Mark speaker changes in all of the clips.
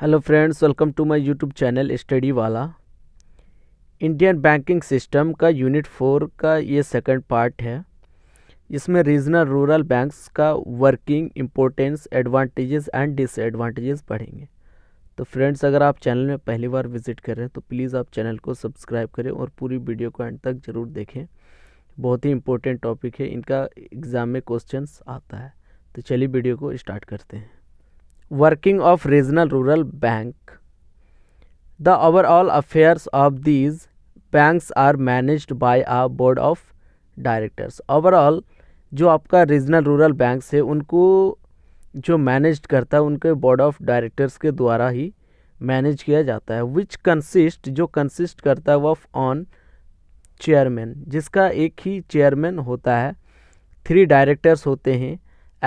Speaker 1: hello friends welcome to my YouTube channel study वाला Indian banking system का unit four का ये second part है इसमें रीजनल रूरल बैंक्स का working importance advantages and disadvantages पढ़ेंगे तो फ्रेंड्स अगर आप चैनल में पहली बार विजिट कर रहे हैं तो प्लीज़ आप चैनल को सब्सक्राइब करें और पूरी वीडियो को एंड तक ज़रूर देखें बहुत ही इंपॉर्टेंट टॉपिक है इनका एग्ज़ाम में क्वेश्चन आता है तो चलिए वीडियो को स्टार्ट करते हैं working of regional rural bank the overall affairs of these banks are managed by a board of directors overall जो आपका रीजनल रूरल बैंक्स है उनको जो मैनेज करता है उनके बोर्ड ऑफ डायरेक्टर्स के द्वारा ही मैनेज किया जाता है विच कंसिस्ट जो कंसिस्ट करता है ऑफ ऑन चेयरमैन जिसका एक ही चेयरमैन होता है थ्री डायरेक्टर्स होते हैं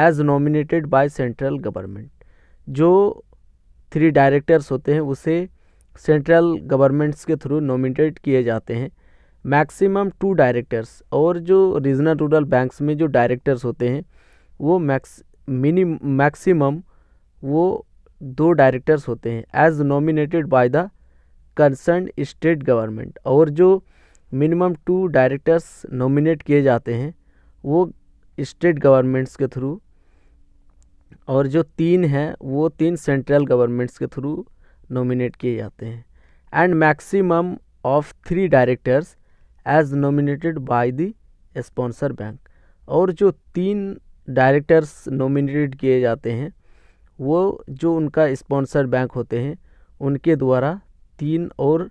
Speaker 1: as nominated by central government जो थ्री डायरेक्टर्स होते हैं उसे सेंट्रल गवर्नमेंट्स के थ्रू नॉमिनेट किए जाते हैं मैक्सिमम टू डायरेक्टर्स और जो रीजनल रूरल बैंक्स में जो डायरेक्टर्स होते हैं वो मैक्स मिनी मैक्सिमम वो दो डायरेक्टर्स होते हैं as nominated by the concern state government और जो मिनिमम टू डायरेक्टर्स नॉमिनेट किए जाते हैं वो स्टेट गवर्नमेंट्स के थ्रू और जो तीन हैं वो तीन सेंट्रल गवर्नमेंट्स के थ्रू नॉमिनेट किए जाते हैं and maximum of three directors as nominated by the sponsor bank और जो तीन डायरेक्टर्स नॉमिनेटेड किए जाते हैं वो जो उनका स्पॉन्सर बैंक होते हैं उनके द्वारा तीन और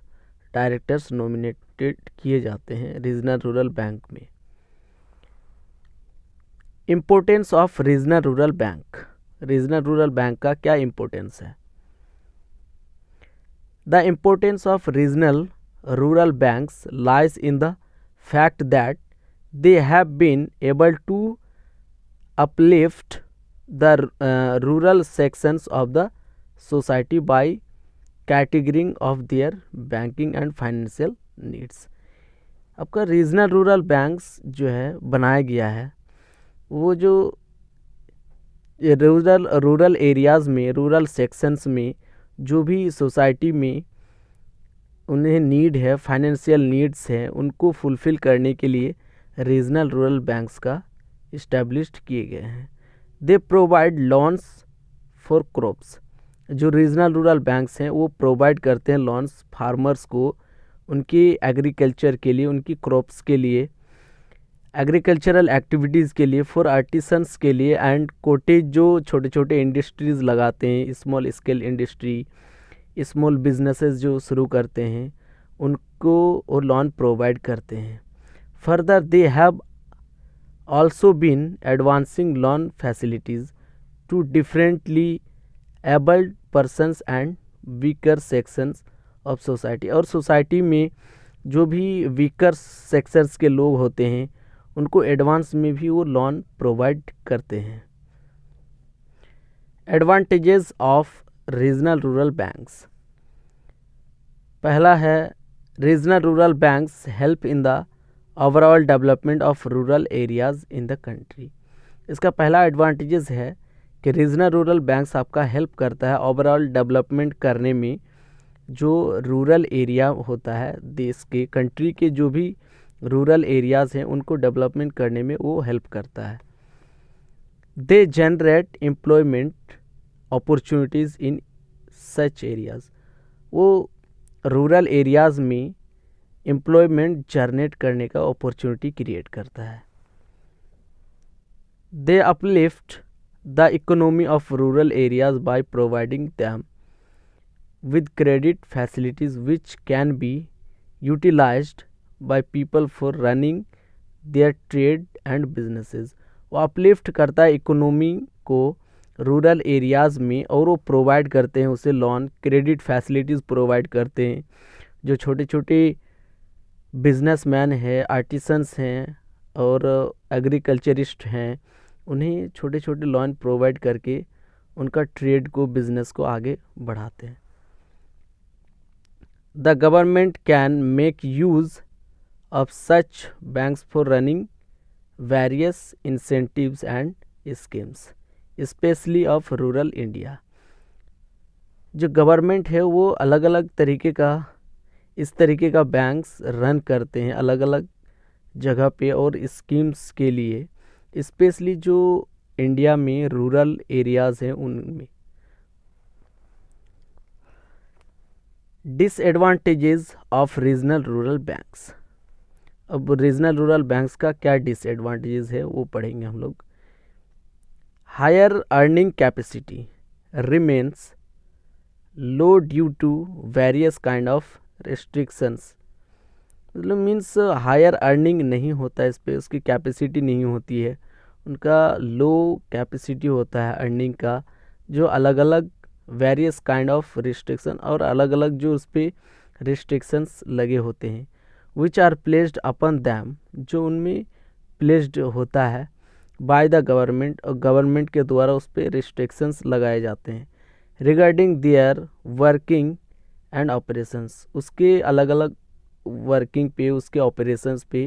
Speaker 1: डायरेक्टर्स नॉमिनेटेड किए जाते हैं रीजनल रूरल बैंक में importance of regional rural bank regional rural bank का क्या इम्पोर्टेंस है the importance of regional rural banks lies in the fact that they have been able to uplift the rural sections of the society by catering of their banking and financial needs आपका regional rural banks जो है बनाया गया है वो जो rural rural areas में rural sections में जो भी सोसाइटी में उन्हें नीड है फाइनेंशियल नीड्स हैं उनको फुलफ़िल करने के लिए रीजनल रूरल बैंक्स का इस्टेब्लिश किए गए हैं they provide loans for crops जो रीजनल रूरल बैंक्स हैं वो प्रोवाइड करते हैं लोन्स फार्मर्स को उनकी एग्रीकल्चर के लिए उनकी क्रॉप्स के लिए एग्रीकल्चरल एक्टिविटीज़ के लिए फॉर आर्टिसंस के लिए एंड कोटेज जो छोटे छोटे इंडस्ट्रीज़ लगाते हैं small scale industry small businesses जो शुरू करते हैं उनको और लोन प्रोवाइड करते हैं further they have also been advancing loan facilities to differently abled persons and weaker sections of society और सोसाइटी में जो भी वीकर सेक्शंस के लोग होते हैं उनको एडवांस में भी वो लोन प्रोवाइड करते हैं advantages of regional rural banks पहला है regional rural banks help in the overall development of rural areas in the country इसका पहला एडवांटेजेस है कि रीजनल रूरल बैंक्स आपका हेल्प करता है ओवरऑल डेवलपमेंट करने में जो रूरल एरिया होता है देश के कंट्री के जो भी रूरल एरियाज़ हैं उनको डेवलपमेंट करने में वो हेल्प करता है they generate employment opportunities in such areas वो रूरल एरियाज़ में एम्प्लॉयमेंट जनरेट करने का अपॉर्चुनिटी क्रिएट करता है they uplift the economy of rural areas by providing them with credit facilities which can be utilised by people for running their trade and businesses वो uplift करता है economy को rural areas में और वो provide करते हैं उसे लोन क्रेडिट फैसिलिटीज़ प्रोवाइड करते हैं जो छोटे छोटे बिजनेसमैन हैं आर्टिसंस हैं और एग्रीकल्चरिस्ट हैं उन्हें छोटे छोटे लोन प्रोवाइड करके उनका ट्रेड को बिजनेस को आगे बढ़ाते हैं the government can make use of such banks for running various incentives and schemes especially of rural India जो गवर्नमेंट है वो अलग अलग तरीके का इस तरीके का बैंक्स रन करते हैं अलग अलग जगह पे और स्कीम्स के लिए इस्पेशली जो इंडिया में रूरल एरियाज़ हैं उनमें disadvantages of regional rural banks अब रीजनल रूरल बैंक्स का क्या डिसएडवांटेजेस है वो पढ़ेंगे हम लोग higher earning capacity remains low due to various kind of restrictions मतलब मीन्स हायर अर्निंग नहीं होता है इस पर उसकी कैपेसिटी नहीं होती है उनका लो कैपेसिटी होता है अर्निंग का जो अलग अलग वेरियस काइंड ऑफ रिस्ट्रिक्शन और अलग अलग जो उस पर रिस्ट्रिक्शंस लगे होते हैं which are placed upon them जो उनमें प्लेस्ड होता है बाय द गवर्नमेंट और गवर्नमेंट के द्वारा उस पर रिस्ट्रिक्शंस लगाए जाते हैं regarding their working and operations उसके अलग अलग वर्किंग पे उसके ऑपरेशंस पे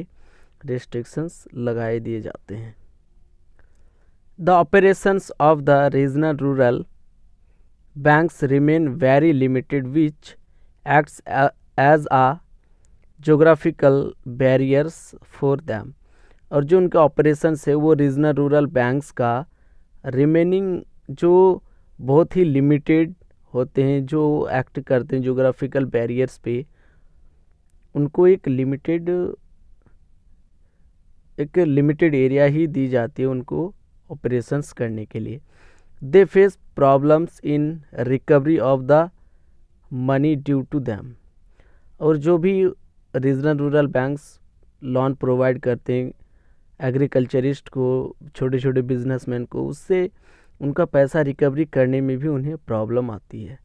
Speaker 1: रिस्ट्रिक्शंस लगाए दिए जाते हैं the operations of the regional rural banks remain very limited which acts as a geographical barriers for them और जो उनका ऑपरेशन है वो रीजनल रूरल बैंक्स का रिमेनिंग जो बहुत ही लिमिटेड होते हैं जो एक्ट करते हैं जोग्राफिकल बैरियर्स पे उनको एक लिमिटेड एक लिमिटेड एरिया ही दी जाती है उनको ऑपरेशंस करने के लिए they face problems in recovery of the money due to them और जो भी regional rural banks loan provide करते हैं एग्रीकल्चरिस्ट को छोटे छोटे बिजनेसमैन को उससे उनका पैसा रिकवरी करने में भी उन्हें प्रॉब्लम आती है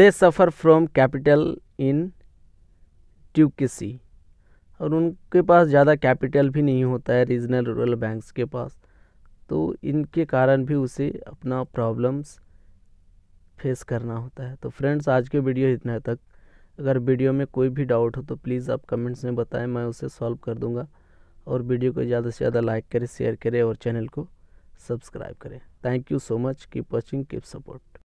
Speaker 1: दे सफ़र फ्रॉम कैपिटल इन ट्यूकसी और उनके पास ज़्यादा कैपिटल भी नहीं होता है रीजनल रूरल बैंक्स के पास तो इनके कारण भी उसे अपना प्रॉब्लम्स फेस करना होता है तो फ्रेंड्स आज के वीडियो इतना तक अगर वीडियो में कोई भी डाउट हो तो प्लीज़ आप कमेंट्स में बताएं मैं उसे सॉल्व कर दूंगा और वीडियो को ज़्यादा से ज़्यादा लाइक करें शेयर करें और चैनल को सब्सक्राइब करें thank you so much keep watching keep support